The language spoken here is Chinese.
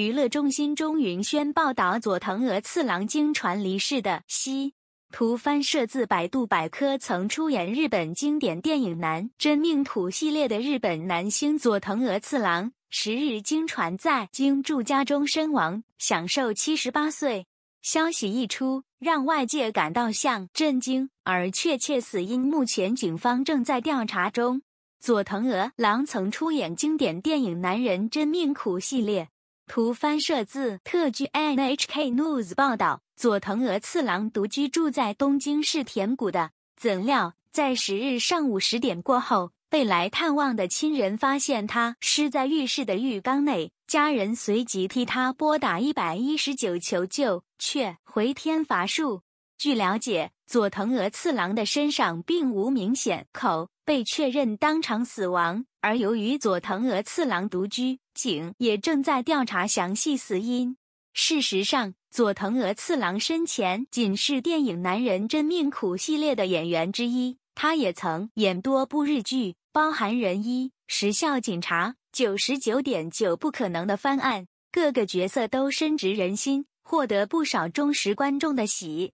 娱乐中心钟云轩报道：佐藤娥次郎经传离世的西图翻摄自百度百科。曾出演日本经典电影《男真命苦》系列的日本男星佐藤娥次郎，十日经传在京住家中身亡，享受七十八岁。消息一出，让外界感到像震惊，而确切死因目前警方正在调查中。佐藤娥郎曾出演经典电影《男人真命苦》系列。图翻摄自特据 NHK News 报道，佐藤娥次郎独居住在东京市田谷的，怎料在十日上午十点过后，被来探望的亲人发现他尸在浴室的浴缸内，家人随即替他拨打一百一十九求救，却回天乏术。据了解，佐藤娥次郎的身上并无明显口，被确认当场死亡。而由于佐藤娥次郎独居。警也正在调查详细死因。事实上，佐藤娥次郎生前仅是电影《男人真命苦》系列的演员之一，他也曾演多部日剧，包含《人一时效警察》《九十九点九不可能的翻案》，各个角色都深植人心，获得不少忠实观众的喜。